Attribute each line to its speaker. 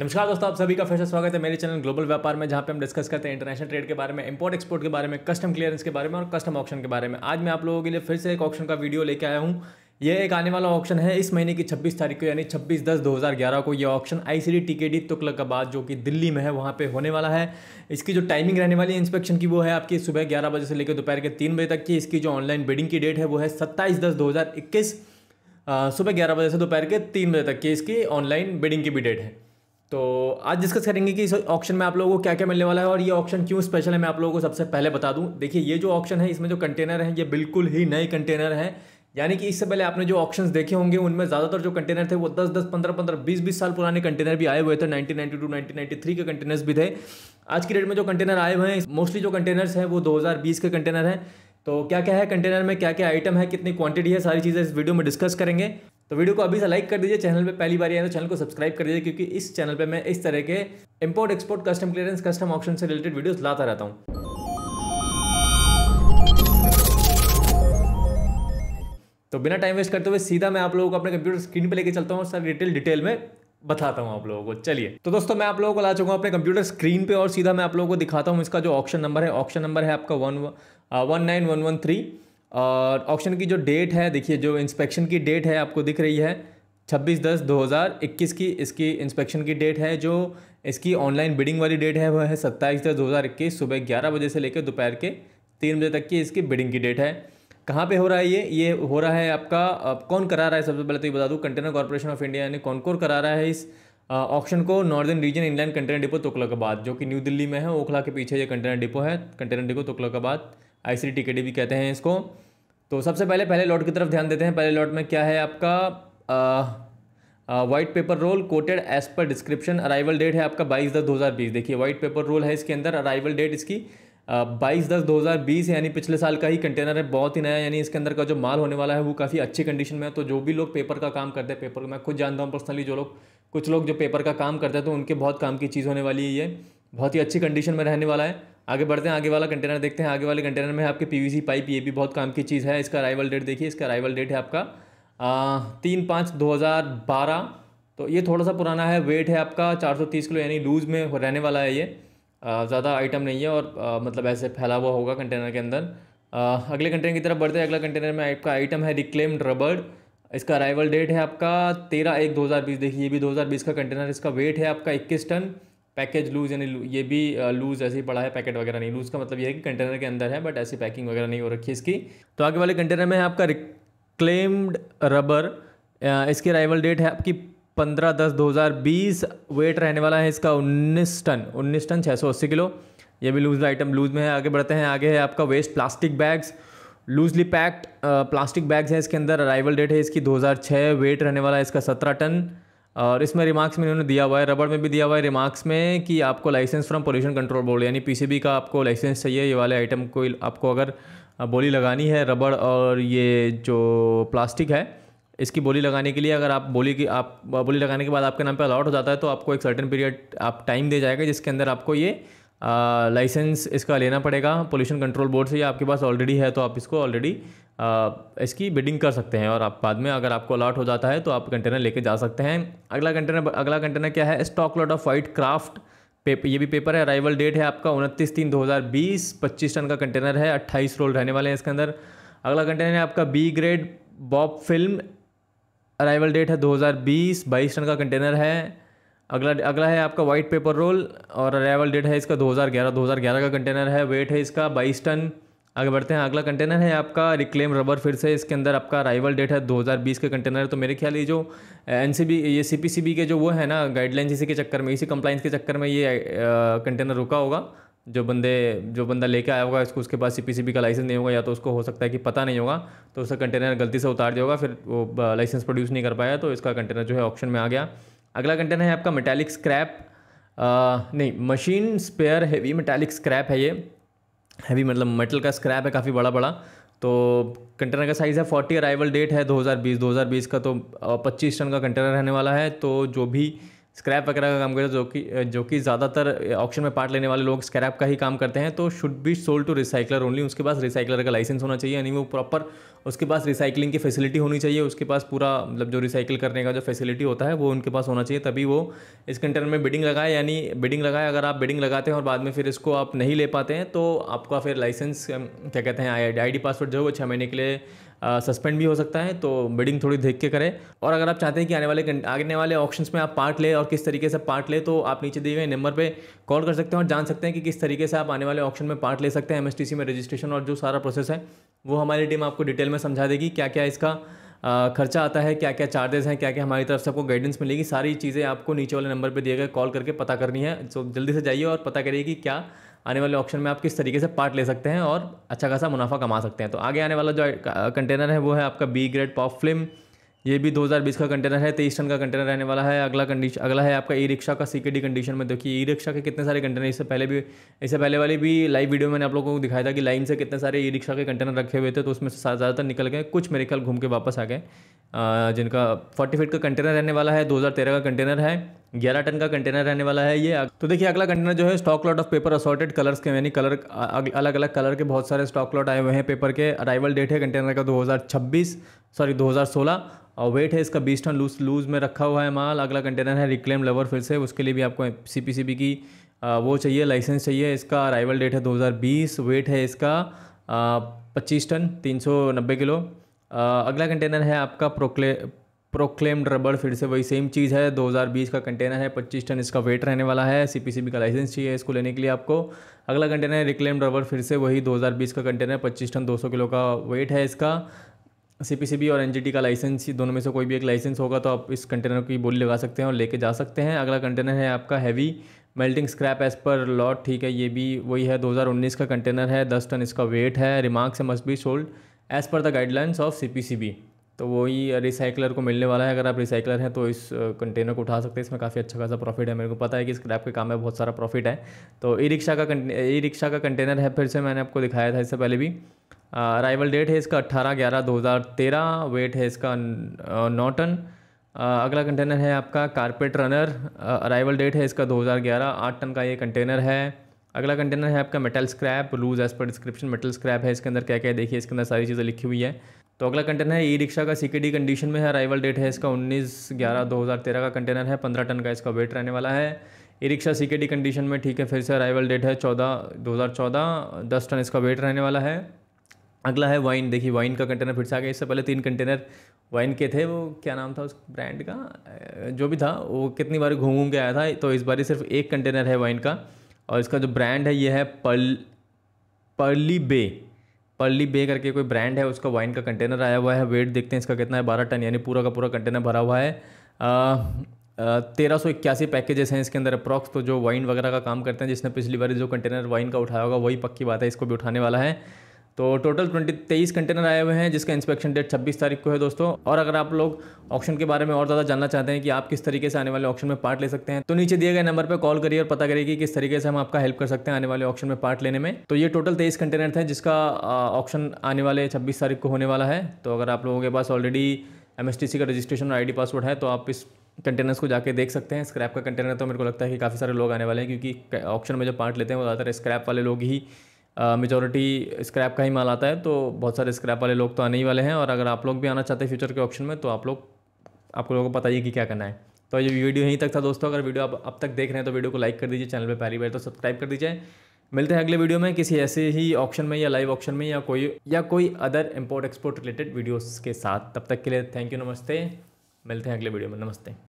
Speaker 1: नमस्कार दोस्तों आप सभी का फिर से स्वागत है मेरे चैनल ग्लोबल व्यापार में जहाँ पे हम डिस्कस करते हैं इंटरनेशनल ट्रेड के बारे में इंपोर्ट एक्सपोर्ट के बारे में कस्टम क्लियरेंस के बारे में और कस्टम ऑप्शन के बारे में आज मैं आप लोगों के लिए फिर से एक ऑप्शन का वीडियो लेके आया हूँ ये एक आने वाला ऑप्शन है इस महीने की छब्बीस तारीख को यानी छब्बीस दस दो को यह ऑप्शन आईसीडी टीकेडी तुकलकबाद जो कि दिल्ली में है वहाँ पे होने वाला है इसकी जो टाइमिंग रहने वाली है इंस्पेक्शन की वो है आपकी सुबह ग्यारह बजे से लेकर दोपहर के तीन बजे तक की इसकी जो ऑनलाइन बिडिंग की डेट है वो है सत्ताईस दस दो सुबह ग्यारह बजे से दोपहर के तीन बजे तक की इसकी ऑनलाइन बिडिंग की भी डेट है तो आज डिस्कस करेंगे कि इस ऑप्शन में आप लोगों को क्या क्या मिलने वाला है और ये ऑप्शन क्यों स्पेशल है मैं आप लोगों को सबसे पहले बता दूं देखिए ये जो ऑप्शन है इसमें जो कंटेनर है ये बिल्कुल ही नए कंटेनर हैं यानी कि इससे पहले आपने जो ऑप्शंस देखे होंगे उनमें ज़्यादातर जो कंटेनर थे वो 10 10 15 15 20 20 साल पुराने कंटेनर भी आए हुए थे 1992 1993 के कंटेनर्स भी थे आज की डेट में जो कंटेनर आए हुए हैं मोस्टली जो कंटेनर्स हैं वो 2020 के कंटेनर हैं तो क्या क्या है कंटेनर में क्या क्या आइटम है कितनी क्वांटिटी है सारी चीज़ें इस वीडियो में डिस्कस करेंगे तो वीडियो को अभी से लाइक कर दीजिए चैनल पे पहली बार आए तो चैनल को सब्सक्राइब कर दीजिए क्योंकि इस चैनल पे मैं इस तरह के import export custom clearance custom option से रिलेटेड वीडियोस लाता रहता हूँ तो बिना टाइम वेस्ट करते हुए सीधा मैं आप लोगों को अपने कंप्यूटर स्क्रीन पर लेकर चलता हूँ सारी डिटेल डिटेल में बताता हूँ आप लोगों को चलिए तो दोस्तों मैं आप लोगों को ला चुका हूँ अपने कंप्यूटर स्क्रीन पर और सीधा मैं आप लोगों को दिखाता हूँ इसका जो ऑप्शन नंबर है ऑप्शन नंबर है आपका one one nine one one three और ऑक्शन की जो डेट है देखिए जो इंस्पेक्शन की डेट है आपको दिख रही है 26 दस 2021 की इसकी इंस्पेक्शन की डेट है जो इसकी ऑनलाइन बिडिंग वाली डेट है वह है 27 दस 2021 सुबह 11 बजे से लेकर दोपहर के तीन बजे तक की इसकी बिडिंग की डेट है कहाँ पे हो रहा है ये ये हो रहा है आपका आप कौन करा रहा है सबसे पहले तो ये बता दूँ कंटेनर कॉरपोरेशन ऑफ इंडिया यानी कौन करा रहा है इस ऑप्शन को northern region inline container depot Tughlakabad जो कि न्यू दिल्ली में है ओखला के पीछे ये कंटेनर डिपो है container depot Tughlakabad I C T भी कहते हैं इसको तो सबसे पहले पहले लॉट की तरफ ध्यान देते हैं पहले लॉट में क्या है आपका white paper roll coated as per description arrival date है आपका 22 दस 2020 देखिए वाइट पेपर रोल है इसके अंदर अराइवल डेट इसकी बाईस दस 2020 यानी पिछले साल का ही कंटेनर है बहुत ही नया यानी इसके अंदर का जो माल होने वाला है वो काफ़ी अच्छी कंडीशन में है तो जो भी लोग पेपर का काम करते हैं पेपर मैं खुद जानता हूँ पर्सनली जो लोग कुछ लोग जो पेपर का काम करते हैं तो उनके बहुत काम की चीज़ होने वाली है ये बहुत ही अच्छी कंडीशन में रहने वाला है आगे बढ़ते हैं आगे वाला कंटेनर देखते हैं आगे वाले कंटेनर में आपके पीवीसी पाइप ये भी बहुत काम की चीज़ है इसका अराइवल डेट देखिए इसका अराइवल डेट है आपका आ, तीन पाँच दो हज़ार बारह तो ये थोड़ा सा पुराना है वेट है आपका चार सौ तीस किलो यानी लूज़ में रहने वाला है ये ज़्यादा आइटम नहीं है और आ, मतलब ऐसे फैला हुआ होगा कंटेनर के अंदर आ, अगले कंटेनर की तरफ बढ़ते हैं अगला कंटेनर में आपका आइटम है रिक्लेम्ड रबड़ इसका अराइवल डेट है आपका तेरह एक दो हज़ार बीस देखिए ये भी दो हज़ार बीस का कंटेनर इसका वेट है आपका इक्कीस टन पैकेज लूज यानी ये भी लूज ऐसे ही पड़ा है पैकेट वगैरह नहीं लूज का मतलब ये है कि कंटेनर के अंदर है बट ऐसी पैकिंग वगैरह नहीं हो रखी है इसकी तो आगे वाले कंटेनर में है आपका रिक्लेम्ड रबर इसकी अराइवल डेट है आपकी पंद्रह दस दो हज़ार बीस वेट रहने वाला है इसका उन्नीस टन उन्नीस टन छः सौ अस्सी किलो ये भी लूज आइटम लूज में है आगे बढ़ते हैं आगे है आपका waste plastic bags loosely packed plastic bags हैं इसके अंदर अराइवल डेट है इसकी दो हज़ार छः वेट रहने वाला है इसका सत्रह टन और इसमें रिमार्क्स में इन्होंने दिया हुआ है रबड़ में भी दिया हुआ है रिमार्क्स में कि आपको licence from pollution control board यानी पीसीबी का आपको लाइसेंस चाहिए ये वाले आइटम को आपको अगर बोली लगानी है रबड़ और ये जो प्लास्टिक है इसकी बोली लगाने के लिए अगर आप बोली की आप बोली लगाने के बाद आपके नाम पर अलाउट हो जाता है तो आपको एक सर्टन पीरियड आप टाइम दे जाएगा जिसके अंदर आपको ये लाइसेंस इसका लेना पड़ेगा पोल्यूशन कंट्रोल बोर्ड से या आपके पास ऑलरेडी है तो आप इसको ऑलरेडी इसकी बिडिंग कर सकते हैं और आप बाद में अगर आपको अलॉट हो जाता है तो आप कंटेनर लेके जा सकते हैं अगला कंटेनर अगला कंटेनर क्या है stock lot of white kraft paper ये भी पेपर है अराइवल डेट है आपका उनतीस तीन दो हज़ार बीस पच्चीस टन का कंटेनर है अट्ठाईस रोल रहने वाले हैं इसके अंदर अगला कंटेनर है आपका B grade BOPP film arrival date है दो हज़ार बीस बाईस टन का कंटेनर है अगला अगला है आपका वाइट पेपर रोल और अराइवल डेट है इसका 2011 2011 का कंटेनर है वेट है इसका 22 टन आगे बढ़ते हैं अगला कंटेनर है आपका रिक्लेम रबर फिर से इसके अंदर आपका अराइवल डेट है 2020 के कंटेनर तो मेरे ख्याल ये जो एन ये सी के जो वो है ना गाइडलाइंस इसी के चक्कर में इसी कंप्लाइंस के चक्कर में ये कंटेनर रुका होगा जो बंदे जो बंदा लेके आया होगा इसको उसके पास सी का लाइसेंस नहीं होगा या तो उसको हो सकता है कि पता नहीं होगा तो उसका कंटेनर गलती से उतार दिया होगा फिर वो लाइसेंस प्रोड्यूस नहीं कर पाया तो इसका कंटेनर जो है ऑप्शन में आ गया अगला कंटेनर है आपका मेटेलिक स्क्रैप नहीं machine spare heavy metallic scrap है ये हैवी मतलब मेटल का स्क्रैप है काफ़ी बड़ा बड़ा तो कंटेनर का साइज़ है फोर्टी अराइवल डेट है 2020 2020 का तो पच्चीस टन का कंटेनर रहने वाला है तो जो भी स्क्रैप वगैरह का काम करते हैं जो कि जो कि ज़्यादातर ऑक्शन में पार्ट लेने वाले लोग स्क्रैप का ही काम करते हैं तो should be sold to recycler only उसके पास रिसाइकलर का लाइसेंस होना चाहिए यानी वो प्रॉपर उसके पास रिसाइकलिंग की फैसिलिटी होनी चाहिए उसके पास पूरा मतलब जो रिसाइकिल करने का जो फैसिलिटी होता है वो उनके पास होना चाहिए तभी वो इस कंटेनर में बिडिंग लगाए यानी बिडिंग लगाए अगर आप बिडिंग लगाते हैं और बाद में फिर इसको आप नहीं ले पाते हैं तो आपका फिर लाइसेंस क्या कहते हैं आई आई पासवर्ड जो है वो छः महीने के लिए सस्पेंड भी हो सकता है तो बिडिंग थोड़ी देख के करें और अगर आप चाहते हैं कि आने वाले आने वाले ऑप्शन में आप पार्ट लें और किस तरीके से पार्ट लें तो आप नीचे दिए गए नंबर पर कॉल कर सकते हैं और जान सकते हैं कि किस तरीके से आप आने वाले ऑप्शन में पार्ट ले सकते हैं एम में रजिस्ट्रेशन और जो सारा प्रोसेस है वो हमारी टीम आपको डिटेल में समझा देगी क्या क्या इसका खर्चा आता है क्या क्या चार्जेस हैं क्या क्या हमारी तरफ से आपको गाइडेंस मिलेगी सारी चीज़ें आपको नीचे वाले नंबर पे दिए गए कॉल करके पता करनी है सो जल्दी से जाइए और पता करिए कि क्या आने वाले ऑप्शन में आप किस तरीके से पार्ट ले सकते हैं और अच्छा खासा मुनाफा कमा सकते हैं तो आगे आने वाला जो कंटेनर है वो है आपका बी ग्रेड पॉप फिल्म ये भी 2020 का कंटेनर है तेईस टन का कंटेनर रहने वाला है अगला कंडीशन अगला है आपका ई रिक्शा का सी कंडीशन में देखिए ई रिक्शा के कितने सारे कंटेनर इससे पहले भी इससे पहले वाली भी लाइव वीडियो मैंने आप लोगों को दिखाया था कि लाइन से कितने सारे ई रिक्शा के कंटेनर रखे हुए थे तो उसमें से ज़्यादातर निकल गए कुछ मेरे ख्याल घूम के वापस आ गए जिनका फोर्टी फीट का कंटेनर रहने वाला है दो का कंटेनर है ग्यारह टन का कंटेनर रहने वाला है ये तो देखिए अगला कंटेनर जो है stock lot of paper assorted colours के यानी कलर अलग अलग कलर के बहुत सारे स्टॉक लॉट आए हुए हैं पेपर के अराइवल डेट है कंटेनर का 2026 सॉरी 2016 और वेट है इसका बीस टन लूज लूज में रखा हुआ है माल अगला कंटेनर है रिक्लेम लवर फिर से उसके लिए भी आपको सी की वो चाहिए लाइसेंस चाहिए इसका अराइवल डेट है 2020 वेट है इसका पच्चीस टन तीन किलो अगला कंटेनर है आपका प्रोक्ले प्रोक्लेम्ड रबड़ फिर से वही सेम चीज़ है 2020 का कंटेनर है 25 टन इसका वेट रहने वाला है सीपीसीबी का लाइसेंस चाहिए इसको लेने के लिए आपको अगला कंटेनर है रिक्लेम्ड रबड़ फिर से वही 2020 का कंटेनर है 25 टन 200 किलो का वेट है इसका सी और एन का लाइसेंस दोनों में से कोई भी एक लाइसेंस होगा तो आप इस कंटेनर की बोली लगा सकते हैं और लेके जा सकते हैं अगला कंटेनर है आपका heavy melting scrap as per lot ठीक है ये भी वही है 2019 का कंटेनर है 10 टन इसका वेट है रिमार्क से must be sold as per the guidelines of C तो वही रिसाइकलर को मिलने वाला है अगर आप रिसाइकलर हैं तो इस कंटेनर को उठा सकते हैं इसमें काफ़ी अच्छा खासा प्रॉफिट है मेरे को पता है कि स्क्रैप के काम में बहुत सारा प्रॉफिट है तो ई रिक्शा का ई रिक्शा का कंटेनर है फिर से मैंने आपको दिखाया था इससे पहले भी अराइवल डेट है इसका अट्ठारह ग्यारह दो हज़ार तेरह वेट है इसका नौ टन अगला कंटेनर है आपका कारपेट रनर अराइवल डेट है इसका 2011 आठ टन का ये कंटेनर है अगला कंटेनर है आपका metal scrap loose as per description metal scrap है इसके अंदर क्या क्या देखिए इसके अंदर सारी चीज़ें लिखी हुई है तो अगला कंटेनर है ई रिक्शा का सीकेडी कंडीशन में है अराइवल डेट है इसका 19 ग्यारह 2013 का कंटेनर है 15 टन का इसका वेट रहने वाला है ई रिक्शा सीकेडी कंडीशन में ठीक है फिर से अराइवल डेट है 14 2014 दस टन इसका वेट रहने वाला है अगला है वाइन देखिए वाइन का कंटेनर फिर से आ गया इससे पहले तीन कंटेनर वाइन के थे वो क्या नाम था उस ब्रांड का जो भी था वो कितनी बार घूम घूम के आया था तो इस बार सिर्फ एक कंटेनर है वाइन का और इसका जो ब्रांड है ये है पल पर्ली बे पर्ली बे करके कोई ब्रांड है उसका वाइन का कंटेनर आया हुआ है वेट देखते हैं इसका कितना है बारह टन यानी पूरा का पूरा कंटेनर भरा हुआ है तेरह सौ इक्यासी पैकेजेस हैं इसके अंदर अप्रॉक्स तो जो वाइन वगैरह का काम करते हैं जिसने पिछली बार जो कंटेनर वाइन का उठाया होगा वही पक्की बात है इसको भी उठाने वाला है तो टोटल ट्वेंटी तेईस कंटेनर आए हुए हैं जिसका इंस्पेक्शन डेट छब्बीस तारीख को है दोस्तों और अगर आप लोग ऑप्शन के बारे में और ज़्यादा जानना चाहते हैं कि आप किस तरीके से आने वाले ऑप्शन में पार्ट ले सकते हैं तो नीचे दिए गए नंबर पर कॉल करिए और पता करिए कि किस तरीके से हम आपका हेल्प कर सकते हैं आने वाले ऑप्शन में पार्ट लेने में तो ये टोटल तेईस कंटेनर थे जिसका ऑप्शन आने वाले छब्बीस तारीख को होने वाला है तो अगर आप लोगों के पास ऑलरेडी एम का रजिस्ट्रेशन और आई पासवर्ड है तो आप इस कंटेनर्स को जाके देख सकते हैं स्क्रैप का कंटेनर तो मेरे को लगता है कि काफ़ी सारे लोग आने वाले हैं क्योंकि ऑप्शन में जो पार्ट लेते हैं वो ज़्यादातर स्क्रैप वाले लोग ही मेजोरिटी स्क्रैप का ही माल आता है तो बहुत सारे स्क्रैप वाले लोग तो आने ही वाले हैं और अगर आप लोग भी आना चाहते हैं फ्यूचर के ऑप्शन में तो आप लोग आप लोगों को बताइए कि क्या करना है तो ये वीडियो यहीं तक था दोस्तों अगर वीडियो आप अब तक देख रहे हैं तो वीडियो को लाइक कर दीजिए चैनल पर पहली बार तो सब्सक्राइब कर दीजिए मिलते हैं अगले वीडियो में किसी ऐसे ही ऑप्शन में या लाइव ऑप्शन में या कोई या कोई other import export related videos के साथ तब तक के लिए थैंक यू नमस्ते मिलते हैं अगले वीडियो में नमस्ते